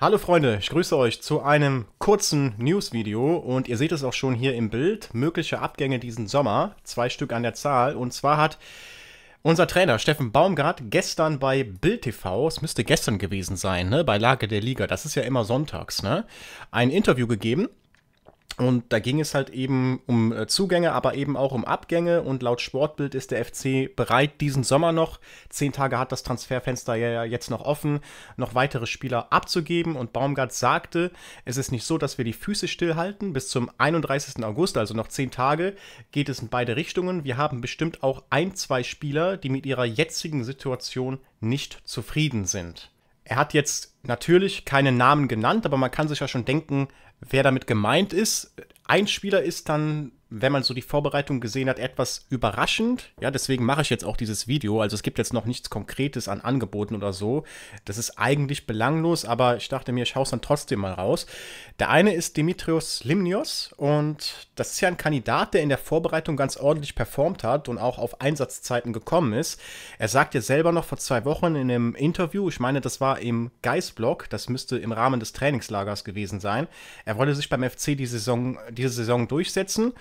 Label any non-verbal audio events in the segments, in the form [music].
Hallo Freunde, ich grüße euch zu einem kurzen News-Video und ihr seht es auch schon hier im Bild, mögliche Abgänge diesen Sommer, zwei Stück an der Zahl und zwar hat unser Trainer Steffen Baumgart gestern bei Bild TV, es müsste gestern gewesen sein, ne, bei Lage der Liga, das ist ja immer sonntags, ne, ein Interview gegeben und da ging es halt eben um äh, Zugänge, aber eben auch um Abgänge. Und laut Sportbild ist der FC bereit, diesen Sommer noch, zehn Tage hat das Transferfenster ja jetzt noch offen, noch weitere Spieler abzugeben. Und Baumgart sagte, es ist nicht so, dass wir die Füße stillhalten. Bis zum 31. August, also noch zehn Tage, geht es in beide Richtungen. Wir haben bestimmt auch ein, zwei Spieler, die mit ihrer jetzigen Situation nicht zufrieden sind. Er hat jetzt natürlich keinen Namen genannt, aber man kann sich ja schon denken, wer damit gemeint ist. Ein Spieler ist dann wenn man so die Vorbereitung gesehen hat, etwas überraschend. Ja, deswegen mache ich jetzt auch dieses Video. Also es gibt jetzt noch nichts Konkretes an Angeboten oder so. Das ist eigentlich belanglos, aber ich dachte mir, ich haue es dann trotzdem mal raus. Der eine ist Dimitrios Limnios und das ist ja ein Kandidat, der in der Vorbereitung ganz ordentlich performt hat und auch auf Einsatzzeiten gekommen ist. Er sagt ja selber noch vor zwei Wochen in einem Interview, ich meine, das war im geist das müsste im Rahmen des Trainingslagers gewesen sein. Er wolle sich beim FC die Saison, diese Saison durchsetzen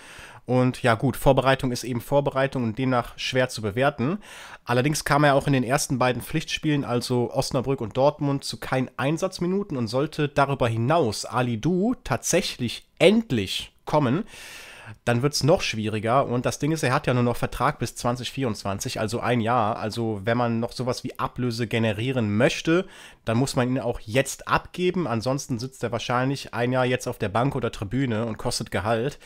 und ja gut, Vorbereitung ist eben Vorbereitung und demnach schwer zu bewerten. Allerdings kam er auch in den ersten beiden Pflichtspielen, also Osnabrück und Dortmund, zu keinen Einsatzminuten und sollte darüber hinaus Ali Du tatsächlich endlich kommen, dann wird es noch schwieriger. Und das Ding ist, er hat ja nur noch Vertrag bis 2024, also ein Jahr. Also wenn man noch sowas wie Ablöse generieren möchte, dann muss man ihn auch jetzt abgeben. Ansonsten sitzt er wahrscheinlich ein Jahr jetzt auf der Bank oder Tribüne und kostet Gehalt.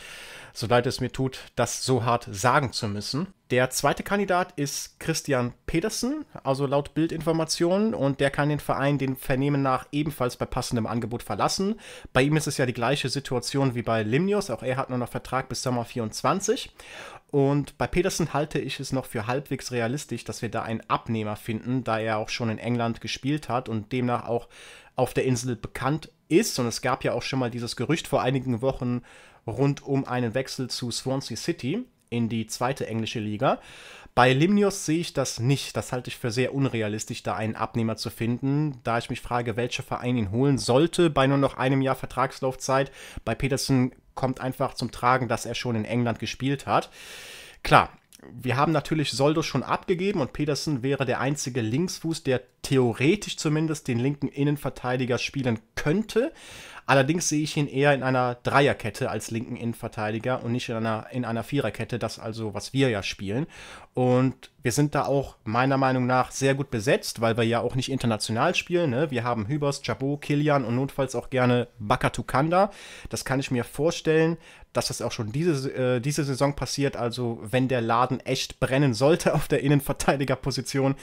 So leid es mir tut, das so hart sagen zu müssen. Der zweite Kandidat ist Christian Pedersen, also laut Bildinformationen, und der kann den Verein den Vernehmen nach ebenfalls bei passendem Angebot verlassen. Bei ihm ist es ja die gleiche Situation wie bei Limnius, auch er hat nur noch Vertrag bis Sommer 24. Und bei Pedersen halte ich es noch für halbwegs realistisch, dass wir da einen Abnehmer finden, da er auch schon in England gespielt hat und demnach auch auf der Insel bekannt ist. Und es gab ja auch schon mal dieses Gerücht vor einigen Wochen rund um einen Wechsel zu Swansea City in die zweite englische Liga. Bei Limnios sehe ich das nicht. Das halte ich für sehr unrealistisch, da einen Abnehmer zu finden, da ich mich frage, welcher Verein ihn holen sollte bei nur noch einem Jahr Vertragslaufzeit. Bei Peterson kommt einfach zum Tragen, dass er schon in England gespielt hat. Klar, wir haben natürlich Soldo schon abgegeben und Peterson wäre der einzige Linksfuß, der theoretisch zumindest den linken Innenverteidiger spielen könnte. Allerdings sehe ich ihn eher in einer Dreierkette als linken Innenverteidiger und nicht in einer, in einer Viererkette, das also, was wir ja spielen. Und wir sind da auch meiner Meinung nach sehr gut besetzt, weil wir ja auch nicht international spielen. Ne? Wir haben Hübers, Jabot, Kilian und notfalls auch gerne Bakatukanda. Das kann ich mir vorstellen, dass das auch schon diese, äh, diese Saison passiert. Also wenn der Laden echt brennen sollte [laughs] auf der Innenverteidigerposition.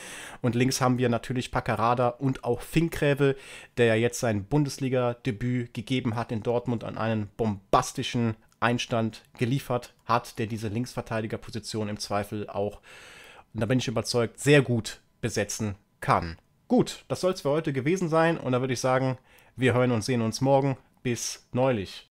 Und links haben wir natürlich Paccarada und auch Finkräve, der ja jetzt sein Bundesliga-Debüt gegeben hat in Dortmund an einen bombastischen Einstand geliefert hat, der diese Linksverteidigerposition im Zweifel auch, und da bin ich überzeugt, sehr gut besetzen kann. Gut, das soll es für heute gewesen sein und da würde ich sagen, wir hören und sehen uns morgen. Bis neulich.